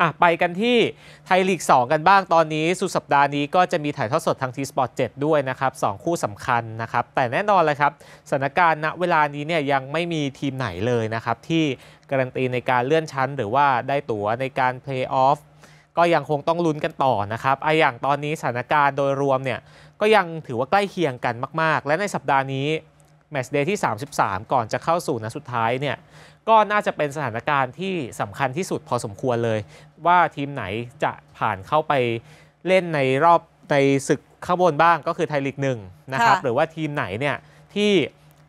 อ่ะไปกันที่ไทยลีก 2 กันบ้างตอนนี้สุดสัปดาห์นี้ก็จะมีถ่ายทอดสดทางทีสปอร์ตเด้วยนะครับสคู่สำคัญนะครับ แต่แน่นอนเลยครับสถานการณ์ณเวลานี้เนี่ยยังไม่มีทีมไหนเลยนะครับ ที่การันตีในการเลื่อนชั้นหรือว่าได้ตั๋วในการเพลย์ออฟก็ยังคงต้องลุ้นกันต่อนะครับไออย่างตอนนี้สถานการณ์โดยรวมเนี่ยก็ยังถือว่าใกล้เคียงกันมากๆ และในสัปดาห์นี้แมตช์เดย์ที่33 ก่อนจะเข้าสู่นัดสุดท้ายเนี่ยก็น่าจะเป็นสถานการณ์ที่สำคัญที่สุดพอสมควรเลย ว่าทีมไหนจะผ่านเข้าไปเล่นในรอบในศึกข้างบนบ้างก็คือไทยลีกหนึ่งนะครับหรือว่าทีมไหนเนี่ย ที่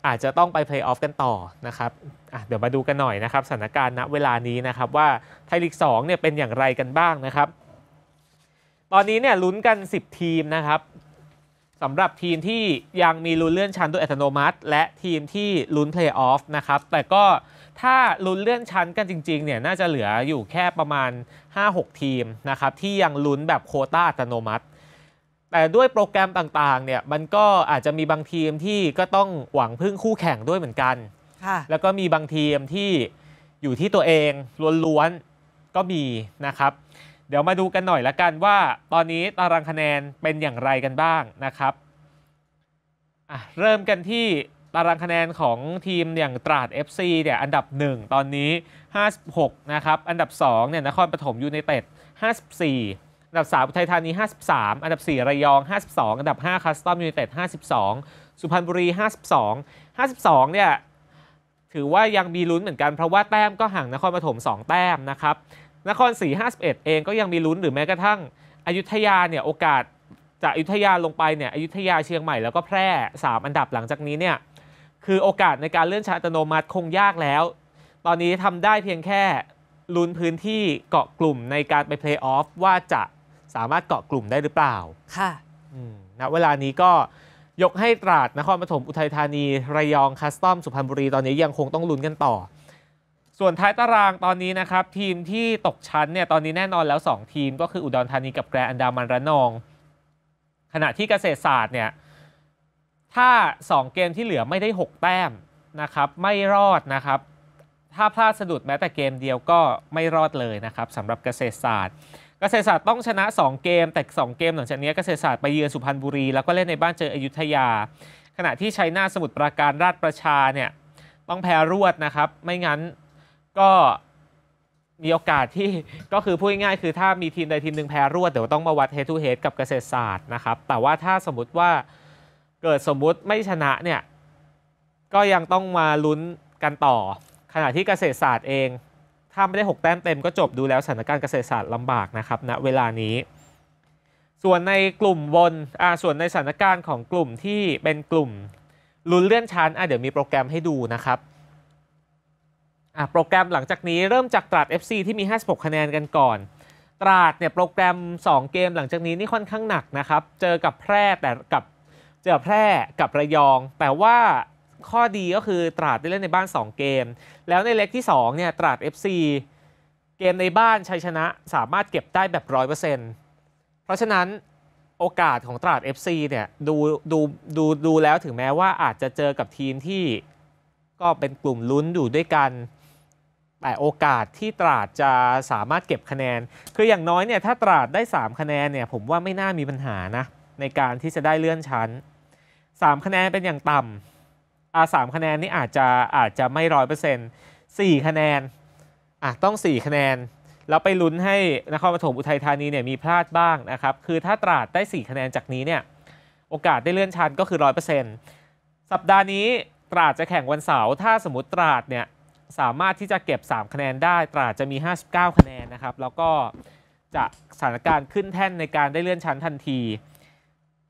อาจจะต้องไปเพลย์ออฟกันต่อนะครับเดี๋ยวมาดูกันหน่อยนะครับสถานการณ์ณเวลานี้นะครับว่าไทยลีก2เนี่ยเป็นอย่างไรกันบ้างนะครับ ตอนนี้เนี่ยลุ้นกัน 10 ทีมนะครับสำหรับทีมที่ยังมีลุ้นเลื่อนชั้นโดยอัตโนมัติ และทีมที่ลุ้นเพลย์ออฟนะครับแต่ก็ถ้าลุ้นเลื่อนชั้นกันจริงๆเนี่ยน่าจะเหลืออยู่แค่ประมาณ 5-6 ทีมนะครับที่ยังลุ้นแบบโคต้าอัตโนมัติ แต่ด้วยโปรแกรมต่างๆเนี่ยมันก็อาจจะมีบางทีมที่ก็ต้องหวังพึ่งคู่แข่งด้วยเหมือนกัน แล้วก็มีบางทีมที่อยู่ที่ตัวเองล้วนๆ ก็มีนะครับ เดี๋ยวมาดูกันหน่อยละกันว่า ตอนนี้ตารางคะแนนเป็นอย่างไรกันบ้างนะครับเริ่มกันที่ตารางคะแนนของทีมอย่างตราด FC เนี่ยอันดับ 1 ตอนนี้ 56 นะครับ อันดับ2เนี่ยนครปฐมยูไนเต็ด54 อันดับ3อุทัยธานี 53 อันดับ 4 ระยอง 52 อันดับ5คัสตอมยูไนเต็ด52 สุพรรณบุรี 52 52เนี่ยถือว่ายังมีลุ้นเหมือนกัน เพราะว่าแต้มก็ห่างนครปฐม2 แต้มนะครับนครศรี51 เองก็ยังมีลุ้นหรือแม้กระทั่งอยุธยาเนี่ยโอกาสจากอยุธยาลงไปเนี่ยอยุธยาเชียงใหม่แล้วก็แพร่3 อันดับหลังจากนี้เนี่ยคือโอกาสในการเลื่อนชั้นอัตโนมัติคงยากแล้ว ตอนนี้ทำได้เพียงแค่ลุ้นพื้นที่เกาะกลุ่มในการไปเพลย์ออฟว่าจะสามารถเกาะกลุ่มได้หรือเปล่า ค่ะะเวลานี้ก็ยกให้ตราดนครปฐมอุทัยธานี ระยองคัสตอมสุพรรณบุรี ตอนนี้ยังคงต้องลุ้นกันต่อ ส่วนท้ายตารางตอนนี้นะครับ ทีมที่ตกชั้นเนี่ยตอนนี้แน่นอนแล้ว2ทีมก็คืออุดรธานีกับแกรอันดามันระนอง ขณะที่เกษตรศาสตร์เนี่ยถ้า 2 เกมที่เหลือไม่ได้ 6 แต้มนะครับไม่รอดนะครับ ถ้าพลาดสะดุดแม้แต่เกมเดียวก็ไม่รอดเลยนะครับสำหรับเกษตรศาสตร์ เกษตรศาสตร์ต้องชนะ 2 เกม แต่ 2 เกมหลังจากนี้เกษตรศาสตร์ไปเยือนสุพรรณบุรีแล้วก็เล่นในบ้านเจออยุธยา ขณะที่ชัยนาทสมุทรปราการราชประชาเนี่ยต้องแพ้รวดนะครับ ไม่งั้นก็มีโอกาสที่ก็คือพูดง่ายๆคือถ้ามีทีมใดทีมหนึ่งแพ้รวดเดี๋ยวต้องมาวัดเฮท d เฮ h กับเกษตรศาสตร์นะครับแต่ว่าถ้าสมมติว่าเกิดสมมุติไม่ชนะเนี่ย ก็ยังต้องมาลุ้นกันต่อ ขณะที่เกษตรศาสตร์เอง ถ้าไม่ได้ 6 แต้มเต็มก็จบดูแล้วสถานการณ์เกษตรศาสตร์ลำบากนะครับณนะเวลานี้ ส่วนในกลุ่มบนอ่าส่วนในสถานการณ์ของกลุ่มที่เป็นกลุ่มลุ้นเลื่อนชั้นอ่าเดี๋ยวมีโปรแกรมให้ดูนะครับอ่าโปรแกรมหลังจากนี้เริ่มจากตราด FC ที่มี 56 คะแนนกันก่อน ตราดเนี่ยโปรแกรม 2 เกมหลังจากนี้นี่ค่อนข้างหนักนะครับเจอกับแพร่แต่กับเจอแพร่กับระยองแต่ว่าข้อดีก็คือตราดได้เล่นในบ้าน 2 เกม แล้วในเล็กที่2เนี่ยตราด FC เกมในบ้านชัยชนะสามารถเก็บได้แบบร้อยเปอร์เซ็นต์เพราะฉะนั้นโอกาสของตราด FC เนี่ยดูดูดูดูแล้วถึงแม้ว่าอาจจะเจอกับทีมที่ก็เป็นกลุ่มลุ้นอยู่ด้วยกัน แต่โอกาสที่ตราดจะสามารถเก็บคะแนน คืออย่างน้อยเนี่ยถ้าตราดได้ 3 คะแนนเนี่ยผมว่าไม่น่ามีปัญหานะในการที่จะได้เลื่อนชั้น 3 คะแนนเป็นอย่างต่ำอาสามคะแนนนี่อาจจะอาจจะไม่ร้อยเปอร์เซ็นต์สี่คะแนนอ่ะต้อง 4 คะแนนแล้วไปลุ้นให้นครปฐมอุทัยธานีเนี่ยมีพลาดบ้างนะครับ คือถ้าตราดได้ 4 คะแนนจากนี้เนี่ย โอกาสได้เลื่อนชั้นก็คือรร้ออยเเป์ซ็นต์สัปดาห์นี้ตราดจะแข่งวันเสาร์ ถ้าสมมติตราดเนี่ยสามารถที่จะเก็บ 3 คะแนนได้ ตราดจะมี 59 คะแนนนะครับ แล้วก็จะสถานการณ์ขึ้นแท่นในการได้เลื่อนชั้นทันที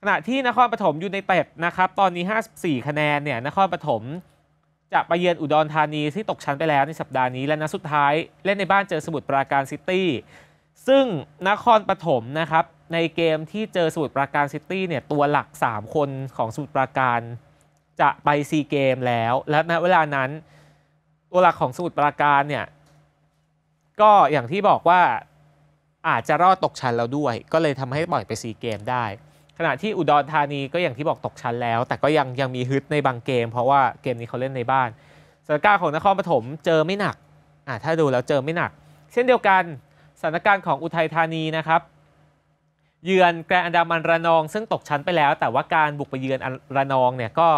ขณะ ที่นครปฐมยูไนเต็ดนะครับ ตอนนี้ 54 คะแนนเนี่ย นครปฐมจะไปเยือนอุดรธานีที่ตกชั้นไปแล้วในสัปดาห์นี้และนัดสุดท้ายเล่นในบ้านเจอสมุทรปราการซิตี้ ซึ่งนครปฐมนะครับในเกมที่เจอสมุทรปราการซิตี้เนี่ยตัวหลัก 3 คนของสมุทรปราการจะไปซีเกมแล้ว และณเวลานั้นตัวหลักของสมุทรปราการเนี่ยก็อย่างที่บอกว่าอาจจะรอดตกชั้นแล้วด้วย ก็เลยทำให้ปล่อยไปซีเกมได้ขณะที่อุดรธานีก็อย่างที่บอกตกชั้นแล้ว แต่ก็ยังยังมีฮึดในบางเกม เพราะว่าเกมนี้เขาเล่นในบ้านสถานการณ์ของนครปฐมเจอไม่หนักอ่าถ้าดูแล้วเจอไม่หนักเช่นเดียวกันสถานการณ์ของอุทัยธานีนะครับ เยือนแกรนอันดามันระนอง ซึ่งตกชั้นไปแล้ว แต่ว่าการบุกไปเยือนระนองเนี่ยก็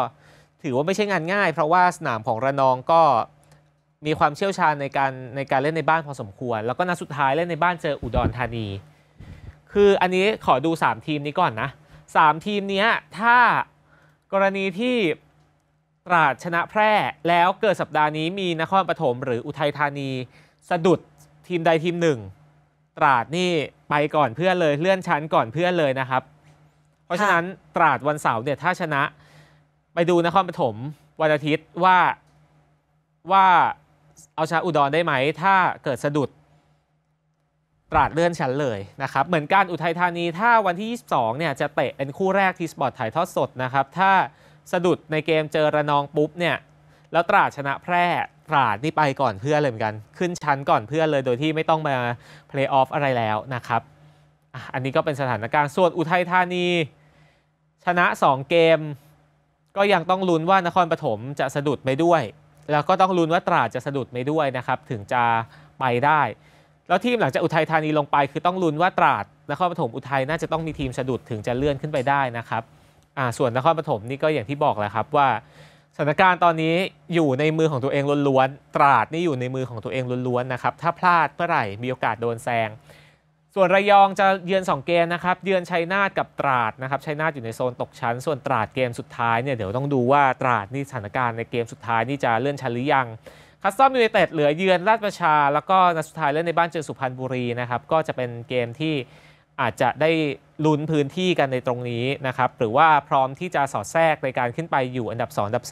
ถือว่าไม่ใช่งานง่าย เพราะว่าสนามของระนองก็มีความเชี่ยวชาญในการในการเล่นในบ้านพอสมควร แล้วก็นัดสุดท้ายเล่นในบ้านเจออุดรธานี คืออันนี้ขอดู3ทีมนี้ก่อนนะสามทีมนี้ถ้ากรณีที่ตราดชนะแพร่แล้วเกิดสัปดาห์นี้มีนครปฐมหรืออุทัยธานีสะดุดทีมใดทีมหนึ่ง ตราดนี่ไปก่อนเพื่อนเลยเลื่อนชั้นก่อนเพื่อนเลยนะครับ เพราะฉะนั้นตราดวันเสาร์เนี่ยถ้าชนะไปดูนครปฐมวันอาทิตย์ว่าว่าเอาชนะอุดรได้ไหมถ้าเกิดสะดุดตราดเลื่อนชั้นเลยนะครับ เหมือนกันอุทัยธานีถ้าวันที่ 22 เนี่ยจะเตะเป็นคู่แรกที่สปอร์ตถ่ายทอดสดนะครับ ถ้าสะดุดในเกมเจอระนองปุ๊บเนี่ยแล้วตราดชนะแพร่ตราดนี่ไปก่อนเพื่อเลยเหมือนกัน ขึ้นชั้นก่อนเพื่อเลยโดยที่ไม่ต้องมาเพลย์ออฟอะไรแล้วนะครับ อันนี้ก็เป็นสถานการณ์ส่วนอุทัยธานี ชนะ2เกมก็ยังต้องลุ้นว่านครปฐมจะสะดุดไปด้วย แล้วก็ต้องลุ้นว่าตราดจะสะดุดไปด้วยนะครับ ถึงจะไปได้แล้วทีมหลังจากอุทัยธานีลงไปคือต้องลุ้นว่าตราดนครปฐมอุทัย น่าจะต้องมีทีมสะดุดถึงจะเลื่อนขึ้นไปได้นะครับอ่าส่วนนครปฐมนี่ก็อย่างที่บอกแหละครับว่า สถานการณ์ตอนนี้อยู่ในมือของตัวเองล้วนๆตราดนี่อยู่ในมือของตัวเองล้วนๆนะครับถ้าพลาดเมื่อไหร่มีโอกาสโดนแซงส่วนระยองจะเยือน 2 เกมนะครับเยือนชัยนาทกับตราดนะครับชัยนาทอยู่ในโซนตกชั้น ส่วนตราดเกมสุดท้ายเนี่ยเดี๋ยวต้องดูว่าตราดนี่สถานการณ์ในเกมสุดท้ายนี่จะเลื่อนชั้นหรือยังคัสตอมยูไนเต็ดเหลือเยือนราชประชาแล้วก็นัดสุดท้ายเล่นในบ้านเจอสุพรรณบุรีนะครับ ก็จะเป็นเกมที่อาจจะได้ลุ้นพื้นที่กันในตรงนี้นะครับ หรือว่าพร้อมที่จะสอดแทรกในการขึ้นไปอยู่อันดับ2อันดับ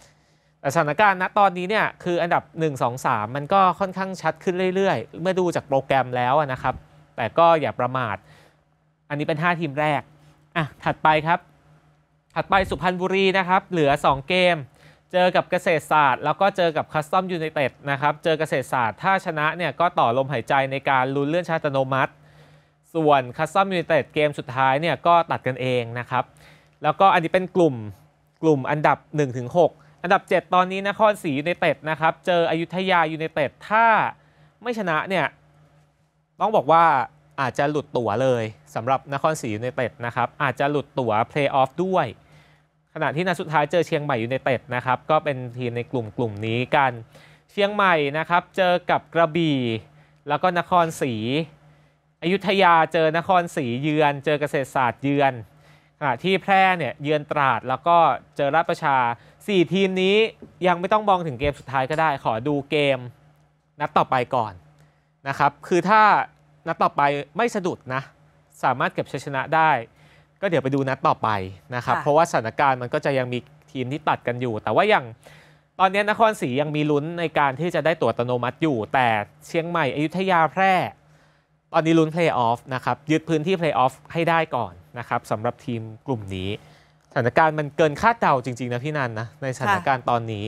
3 แต่สถานการณ์ณตอนนี้เนี่ย คืออันดับ1 2 3 มันก็ค่อนข้างชัดขึ้นเรื่อยๆ เมื่อดูจากโปรแกรมแล้วนะครับแต่ก็อย่าประมาทอันนี้เป็น5ทีมแรกอ่ะถัดไปครับ ถัดไปสุพรรณบุรีนะครับเหลือ 2 เกมเจอกับเกษตรศาสตร์ แล้วก็เจอกับคัสตอมยูไนเต็ดนะครับ เจอเกษตรศาสตร์ ถ้าชนะเนี่ยก็ต่อลมหายใจในการลุ้นเลื่อนชาตโนมัติ ส่วนคัสตอมยูไนเต็ดเกมสุดท้ายเนี่ยก็ตัดกันเองนะครับ แล้วก็อันนี้เป็นกลุ่มกลุ่มอันดับ 1-6 อันดับ 7 ตอนนี้นครศรียูไนเต็ดนะครับ เจออยุธยายูไนเต็ดถ้าไม่ชนะเนี่ยต้องบอกว่าอาจจะหลุดตั๋วเลยสำหรับนครศรียูไนเต็ดนะครับอาจจะหลุดตั๋วเพลย์ออฟด้วยขณะที่นัดสุดท้ายเจอเชียงใหม่ยูไนเต็ดนะครับ ก็เป็นทีมในกลุ่มกลุ่มนี้กัน เชียงใหม่นะครับเจอกับกระบี่แล้วก็นครศรีอยุธยาเจอนครศรีเยือนเจอเกษตรศาสตร์เยือนขณะที่แพร่เนี่ยเยือนตราดแล้วก็เจอราชประชา 4 ทีมนี้ยังไม่ต้องมองถึงเกมสุดท้ายก็ได้ขอดูเกมนัดต่อไปก่อนนะครับคือถ้านัดต่อไปไม่สะดุดนะสามารถเก็บชัยชนะได้ก็เดี๋ยวไปดูนัดต่อไปนะครับ เพราะว่าสถานการณ์มันก็จะยังมีทีมที่ตัดกันอยู่ แต่ว่าอย่างตอนนี้นครศรียังมีลุ้นในการที่จะได้ตัวอัตโนมัติอยู่ แต่เชียงใหม่อยุธยาแพร่ ตอนนี้ลุ้นเพลย์ออฟนะครับ ยึดพื้นที่เพลย์ออฟให้ได้ก่อนนะครับสำหรับทีมกลุ่มนี้สถานการณ์มันเกินคาดเดาจริง ๆนะพี่นันนะในสถานการณ์ตอนนี้